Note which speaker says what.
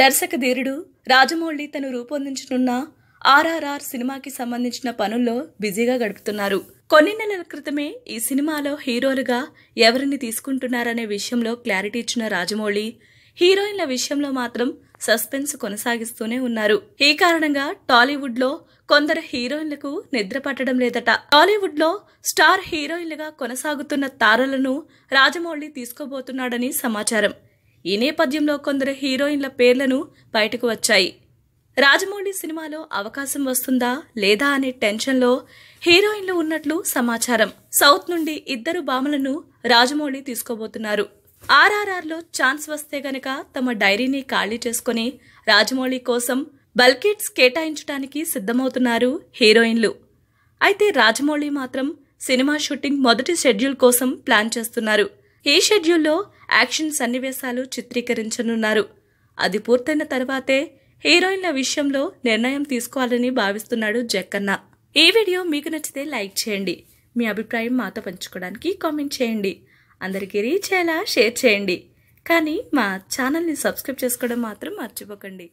Speaker 1: దర్శక ధీరుడు రాజమౌళి తను రూపొందించనున్న ఆర్ఆర్ఆర్ సినిమాకి సంబంధించిన పనుల్లో బిజీగా గడుపుతున్నారు కొన్ని నెలల క్రితమే ఈ సినిమాలో హీరోలుగా ఎవరిని తీసుకుంటున్నారనే విషయంలో క్లారిటీ ఇచ్చిన రాజమౌళి హీరోయిన్ల విషయంలో మాత్రం సస్పెన్స్ కొనసాగిస్తూనే ఉన్నారు ఈ కారణంగా టాలీవుడ్ లో కొందరు హీరోయిన్లకు నిద్ర పట్టడం లేదట టాలీవుడ్ లో స్టార్ హీరోయిన్లుగా కొనసాగుతున్న తారలను రాజమౌళి తీసుకోబోతున్నాడని సమాచారం ఈ నేపథ్యంలో కొందరు హీరోయిన్ల పేర్లను బయటకు వచ్చాయి రాజమౌళి సినిమాలో అవకాశం వస్తుందా లేదా అనే టెన్షన్లో హీరోయిన్లు ఉన్నట్లు సమాచారం సౌత్ నుండి ఇద్దరు బామలను రాజమౌళి తీసుకోబోతున్నారు ఆర్ఆర్ఆర్లో ఛాన్స్ వస్తే గనక తమ డైరీని ఖాళీ చేసుకుని రాజమౌళి కోసం బల్కిట్స్ కేటాయించడానికి సిద్ధమవుతున్నారు హీరోయిన్లు అయితే రాజమౌళి మాత్రం సినిమా షూటింగ్ మొదటి షెడ్యూల్ కోసం ప్లాన్ చేస్తున్నారు ఈ షెడ్యూల్లో యాక్షన్ సన్నివేశాలు చిత్రీకరించనున్నారు అది పూర్తయిన తర్వాతే హీరోయిన్ల విషయంలో నిర్ణయం తీసుకోవాలని భావిస్తున్నాడు జక్కన్న ఈ వీడియో మీకు నచ్చితే లైక్ చేయండి మీ అభిప్రాయం మాతో పంచుకోవడానికి కామెంట్ చేయండి అందరికీ రీచ్ అయ్యేలా షేర్ చేయండి కానీ మా ఛానల్ని సబ్స్క్రైబ్ చేసుకోవడం మాత్రం మర్చిపోకండి